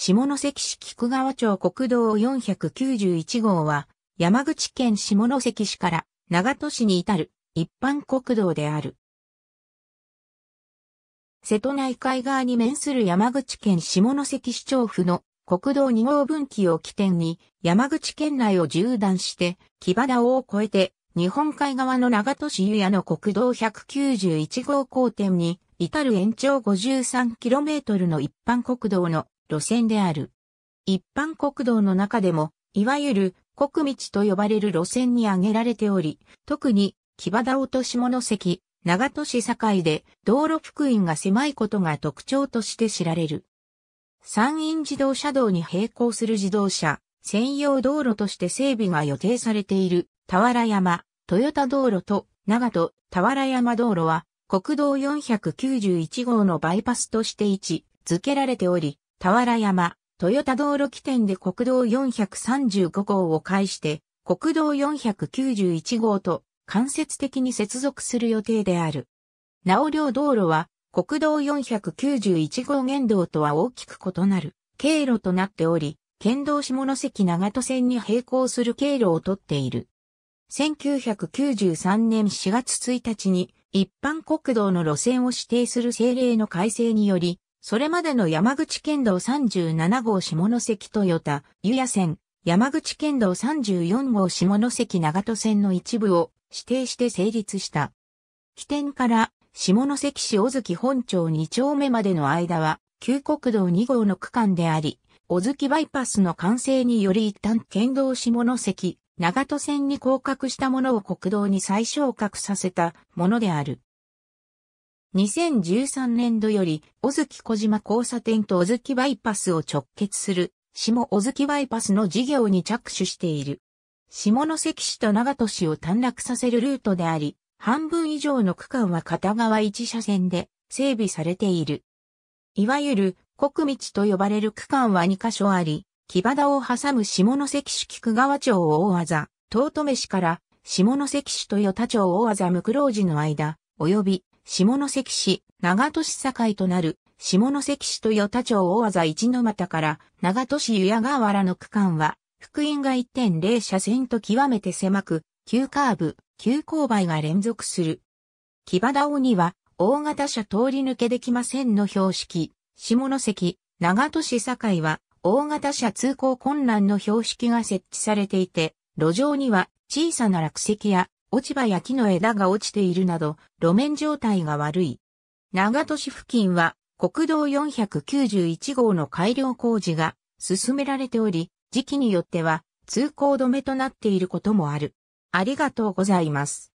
下関市菊川町国道491号は、山口県下関市から長戸市に至る一般国道である。瀬戸内海側に面する山口県下関市長府の国道2号分岐を起点に山口県内を縦断して木場田を越えて日本海側の長戸市湯屋の国道191号交点に至る延長 53km の一般国道の路線である。一般国道の中でも、いわゆる国道と呼ばれる路線に挙げられており、特に、木場田落と下関、長門市境で道路福音が狭いことが特徴として知られる。山陰自動車道に並行する自動車、専用道路として整備が予定されている、田原山、豊田道路と長門、田原山道路は、国道491号のバイパスとして位置付けられており、俵山、豊田道路起点で国道435号を介して、国道491号と間接的に接続する予定である。なお両道路は、国道491号原道とは大きく異なる経路となっており、県道下関長戸線に並行する経路をとっている。1993年4月1日に一般国道の路線を指定する政令の改正により、それまでの山口県道37号下関豊田、湯屋線、山口県道34号下関長門線の一部を指定して成立した。起点から下関市小月本町2丁目までの間は、旧国道2号の区間であり、小月バイパスの完成により一旦県道下関、長門線に降格したものを国道に再昇格させたものである。2013年度より、小月小島交差点と小月バイパスを直結する、下小月バイパスの事業に着手している。下関市と長戸市を短絡させるルートであり、半分以上の区間は片側1車線で整備されている。いわゆる国道と呼ばれる区間は2カ所あり、木場田を挟む下関市菊川町大技、遠留市から下関市と与田町大技向路寺の間、及び下関市、長戸市境となる、下関市と与田町大技一の股から、長戸市湯屋川原の区間は、福音が1.0車線と極めて狭く、急カーブ、急勾配が連続する。木場田尾には、大型車通り抜けできませんの標識、下関、長戸市境は、大型車通行困難の標識が設置されていて、路上には小さな落石や落ち葉や木の枝が落ちているなど、路面状態が悪い。長戸市付近は、国道491号の改良工事が進められており、時期によっては通行止めとなっていることもある。ありがとうございます。